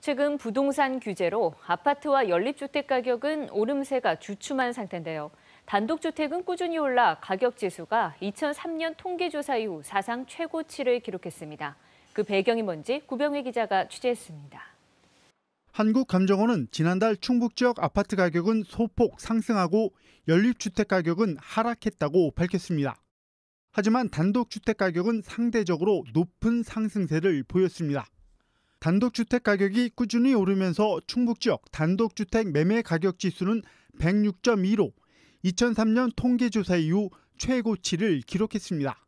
최근 부동산 규제로 아파트와 연립주택 가격은 오름세가 주춤한 상태인데요. 단독주택은 꾸준히 올라 가격 지수가 2003년 통계조사 이후 사상 최고치를 기록했습니다. 그 배경이 뭔지 구병회 기자가 취재했습니다. 한국감정원은 지난달 충북 지역 아파트 가격은 소폭 상승하고 연립주택 가격은 하락했다고 밝혔습니다. 하지만 단독주택 가격은 상대적으로 높은 상승세를 보였습니다. 단독주택 가격이 꾸준히 오르면서 충북 지역 단독주택 매매 가격 지수는 106.2로 2003년 통계조사 이후 최고치를 기록했습니다.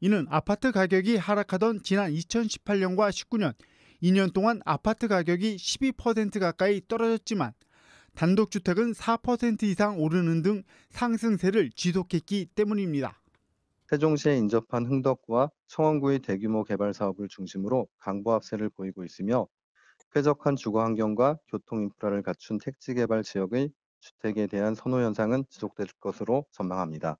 이는 아파트 가격이 하락하던 지난 2018년과 19년 2년 동안 아파트 가격이 12% 가까이 떨어졌지만 단독주택은 4% 이상 오르는 등 상승세를 지속했기 때문입니다. 세종시에 인접한 흥덕구와 청원구의 대규모 개발 사업을 중심으로 강보합세를 보이고 있으며 쾌적한 주거 환경과 교통 인프라를 갖춘 택지 개발 지역의 주택에 대한 선호 현상은 지속될 것으로 전망합니다.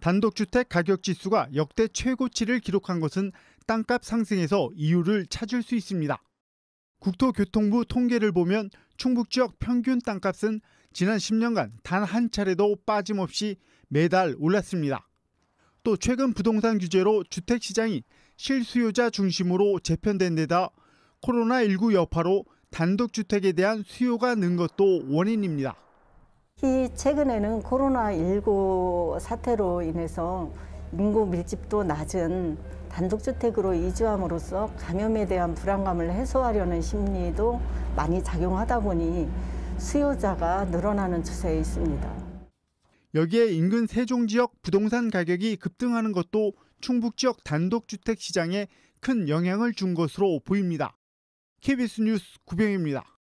단독주택 가격 지수가 역대 최고치를 기록한 것은 땅값 상승에서 이유를 찾을 수 있습니다. 국토교통부 통계를 보면 충북 지역 평균 땅값은 지난 10년간 단 한 차례도 빠짐없이 매달 올랐습니다. 또 최근 부동산 규제로 주택 시장이 실수요자 중심으로 재편된 데다 코로나19 여파로 단독주택에 대한 수요가 는 것도 원인입니다. 특 최근에는 코로나19 사태로 인해서 인구 밀집도 낮은 단독주택으로 이주함으로써 감염에 대한 불안감을 해소하려는 심리도 많이 작용하다 보니 수요자가 늘어나는 추세에 있습니다. 여기에 인근 세종 지역 부동산 가격이 급등하는 것도 충북 지역 단독주택 시장에 큰 영향을 준 것으로 보입니다. KBS 뉴스 구병입니다.